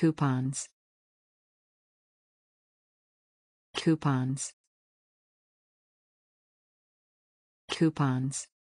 coupons coupons coupons